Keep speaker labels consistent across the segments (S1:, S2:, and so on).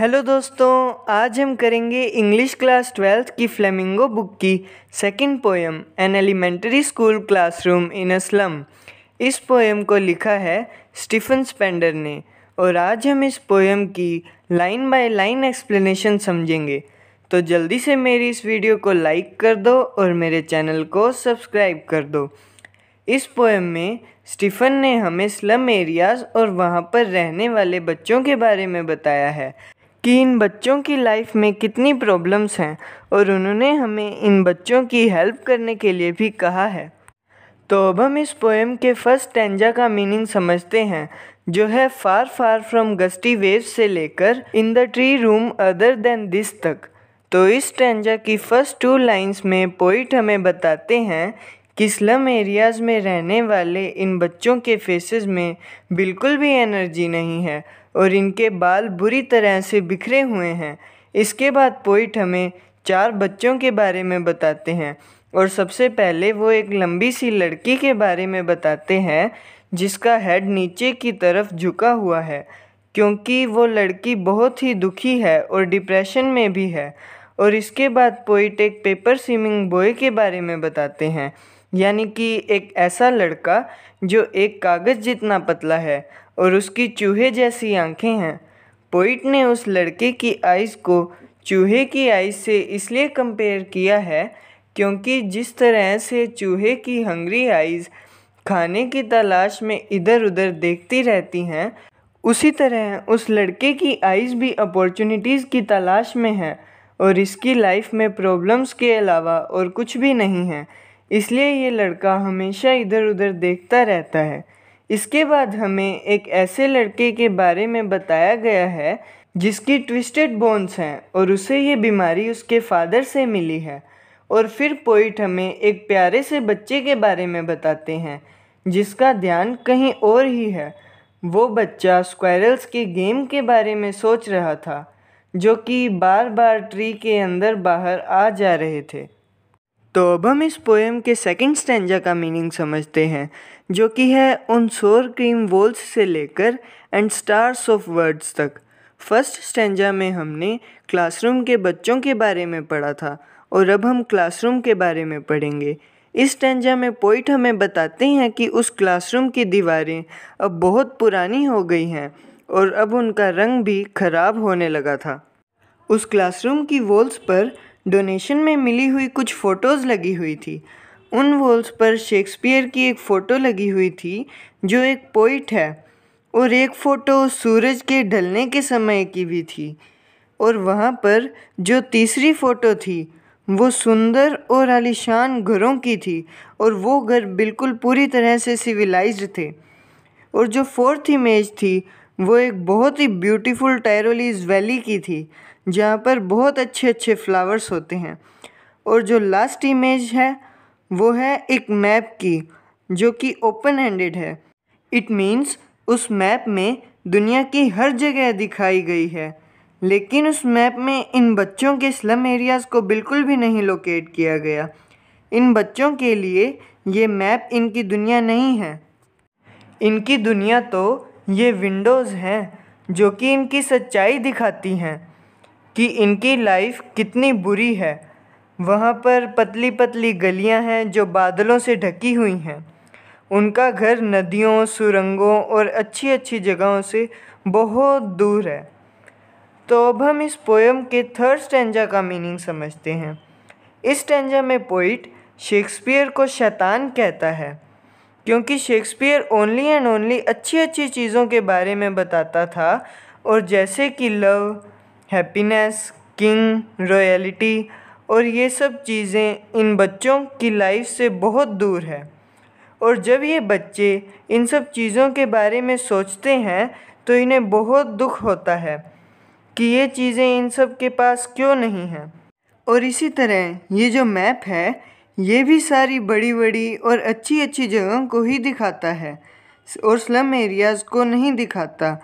S1: hello दोस्तों आज हम करेंगे इंग्लिश क्लास ट्वेल्थ की फ्लेमिंगो बुक की second poem an elementary school classroom in a slum इस पोएम को लिखा है स्टीफन स्पेंडर ने और आज हम इस पोएम की लाइन बाय लाइन एक्सप्लेनेशन समझेंगे तो जल्दी से मेरी इस वीडियो को लाइक कर दो और मेरे चैनल को सब्सक्राइब कर दो इस पोएम में स्टीफन ने हमें स्लम एरियाज़ और वहाँ पर रहने वाले बच्चों के बारे में बताया है कि इन बच्चों की लाइफ में कितनी प्रॉब्लम्स हैं और उन्होंने हमें इन बच्चों की हेल्प करने के लिए भी कहा है तो अब हम इस पोएम के फर्स्ट टेंजा का मीनिंग समझते हैं जो है far far from gusty wave से लेकर in the tree room other than this तक तो इस टेंजा की फर्स्ट टू लाइंस में पोइट हमें बताते हैं कि स्लम एरियाज़ में रहने वाले इन बच्चों के फेसेस में बिल्कुल भी एनर्जी नहीं है और इनके बाल बुरी तरह से बिखरे हुए हैं इसके बाद पोइट हमें चार बच्चों के बारे में बताते हैं और सबसे पहले वो एक लंबी सी लड़की के बारे में बताते हैं जिसका हेड नीचे की तरफ झुका हुआ है क्योंकि वो लड़की बहुत ही दुखी है और डिप्रेशन में भी है और इसके बाद पोइट एक पेपर स्विमिंग बॉय के बारे में बताते हैं यानी कि एक ऐसा लड़का जो एक कागज़ जितना पतला है और उसकी चूहे जैसी आंखें हैं पोइट ने उस लड़के की आइज़ को चूहे की आइज़ से इसलिए कंपेयर किया है क्योंकि जिस तरह से चूहे की हंगरी आइज़ खाने की तलाश में इधर उधर देखती रहती हैं उसी तरह उस लड़के की आइज़ भी अपॉर्चुनिटीज़ की तलाश में है और इसकी लाइफ में प्रॉब्लम्स के अलावा और कुछ भी नहीं है इसलिए ये लड़का हमेशा इधर उधर देखता रहता है इसके बाद हमें एक ऐसे लड़के के बारे में बताया गया है जिसकी ट्विस्टेड बोन्स हैं और उसे ये बीमारी उसके फादर से मिली है और फिर पोइट हमें एक प्यारे से बच्चे के बारे में बताते हैं जिसका ध्यान कहीं और ही है वो बच्चा स्क्वायरल्स के गेम के बारे में सोच रहा था जो कि बार बार ट्री के अंदर बाहर आ जा रहे थे तो अब हम इस पोएम के सेकंड स्टेंजा का मीनिंग समझते हैं जो कि है उन सोर क्रीम वोल्स से लेकर एंड स्टार्स ऑफ वर्ड्स तक फर्स्ट स्टेंजा में हमने क्लासरूम के बच्चों के बारे में पढ़ा था और अब हम क्लासरूम के बारे में पढ़ेंगे इस स्टेंजा में पोइट हमें बताते हैं कि उस क्लासरूम की दीवारें अब बहुत पुरानी हो गई हैं और अब उनका रंग भी खराब होने लगा था उस क्लासरूम की वॉल्स पर डोनेशन में मिली हुई कुछ फ़ोटोज़ लगी हुई थी उन वॉल्स पर शेक्सपियर की एक फ़ोटो लगी हुई थी जो एक पोइट है और एक फ़ोटो सूरज के ढलने के समय की भी थी और वहाँ पर जो तीसरी फ़ोटो थी वो सुंदर और आलिशान घरों की थी और वो घर बिल्कुल पूरी तरह से सिविलाइज्ड थे और जो फोर्थ इमेज थी वो एक बहुत ही ब्यूटीफुल टायरोलीज वैली की थी जहाँ पर बहुत अच्छे अच्छे फ्लावर्स होते हैं और जो लास्ट इमेज है वो है एक मैप की जो कि ओपन हैंडेड है इट मीन्स उस मैप में दुनिया की हर जगह दिखाई गई है लेकिन उस मैप में इन बच्चों के स्लम एरियाज़ को बिल्कुल भी नहीं लोकेट किया गया इन बच्चों के लिए ये मैप इनकी दुनिया नहीं है इनकी दुनिया तो ये विंडोज़ हैं जो कि इनकी सच्चाई दिखाती हैं कि इनकी लाइफ कितनी बुरी है वहाँ पर पतली पतली गलियाँ हैं जो बादलों से ढकी हुई हैं उनका घर नदियों सुरंगों और अच्छी अच्छी जगहों से बहुत दूर है तो अब हम इस पोएम के थर्ड स्टेंजा का मीनिंग समझते हैं इस स्टेंजा में पोइट शेक्सपियर को शैतान कहता है क्योंकि शेक्सपियर ओनली एंड ओनली अच्छी अच्छी चीज़ों के बारे में बताता था और जैसे कि लव हैप्पीनेस किंग रॉयलिटी और ये सब चीज़ें इन बच्चों की लाइफ से बहुत दूर है और जब ये बच्चे इन सब चीज़ों के बारे में सोचते हैं तो इन्हें बहुत दुख होता है कि ये चीज़ें इन सब के पास क्यों नहीं हैं और इसी तरह ये जो मैप है ये भी सारी बड़ी बड़ी और अच्छी अच्छी जगहों को ही दिखाता है और स्लम एरियाज़ को नहीं दिखाता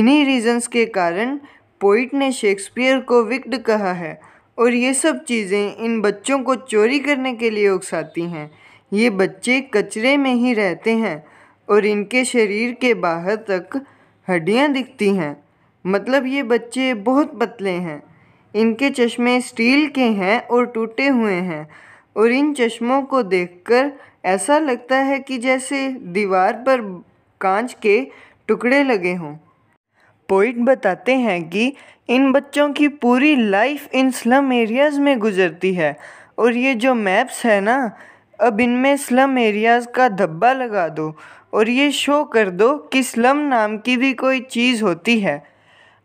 S1: इन्हीं रीजंस के कारण पोइट ने शेक्सपियर को विक्ड कहा है और ये सब चीज़ें इन बच्चों को चोरी करने के लिए उकसाती हैं ये बच्चे कचरे में ही रहते हैं और इनके शरीर के बाहर तक हड्डियाँ दिखती हैं मतलब ये बच्चे बहुत पतले हैं इनके चश्मे स्टील के हैं और टूटे हुए हैं और इन चश्मों को देखकर ऐसा लगता है कि जैसे दीवार पर कांच के टुकड़े लगे हों पोइट बताते हैं कि इन बच्चों की पूरी लाइफ इन स्लम एरियाज़ में गुजरती है और ये जो मैप्स है ना अब इनमें स्लम एरियाज़ का धब्बा लगा दो और ये शो कर दो कि स्लम नाम की भी कोई चीज़ होती है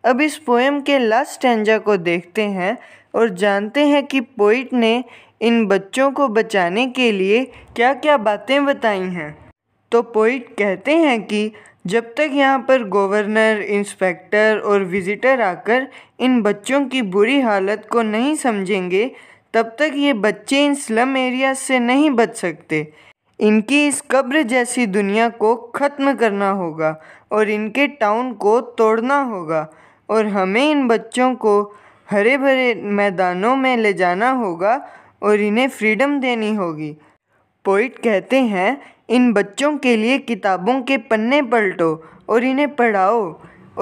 S1: अब इस पोएम के लास्ट स्टेंजा को देखते हैं और जानते हैं कि पोइट ने इन बच्चों को बचाने के लिए क्या क्या बातें बताई हैं तो पोइट कहते हैं कि जब तक यहाँ पर गवर्नर इंस्पेक्टर और विजिटर आकर इन बच्चों की बुरी हालत को नहीं समझेंगे तब तक ये बच्चे इन स्लम एरिया से नहीं बच सकते इनकी इस कब्र जैसी दुनिया को ख़त्म करना होगा और इनके टाउन को तोड़ना होगा और हमें इन बच्चों को हरे भरे मैदानों में ले जाना होगा और इन्हें फ्रीडम देनी होगी पोइट कहते हैं इन बच्चों के लिए किताबों के पन्ने पलटो और इन्हें पढ़ाओ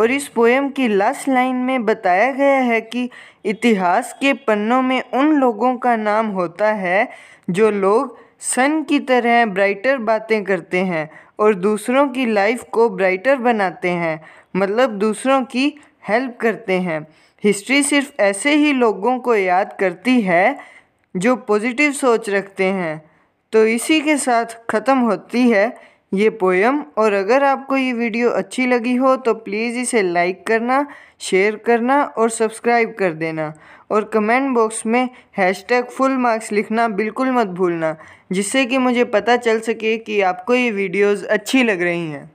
S1: और इस पोएम की लास्ट लाइन में बताया गया है कि इतिहास के पन्नों में उन लोगों का नाम होता है जो लोग सन की तरह ब्राइटर बातें करते हैं और दूसरों की लाइफ को ब्राइटर बनाते हैं मतलब दूसरों की हेल्प करते हैं हिस्ट्री सिर्फ ऐसे ही लोगों को याद करती है जो पॉजिटिव सोच रखते हैं तो इसी के साथ ख़त्म होती है ये पोएम और अगर आपको ये वीडियो अच्छी लगी हो तो प्लीज़ इसे लाइक करना शेयर करना और सब्सक्राइब कर देना और कमेंट बॉक्स में टैग फुल मार्क्स लिखना बिल्कुल मत भूलना जिससे कि मुझे पता चल सके कि आपको ये वीडियोस अच्छी लग रही हैं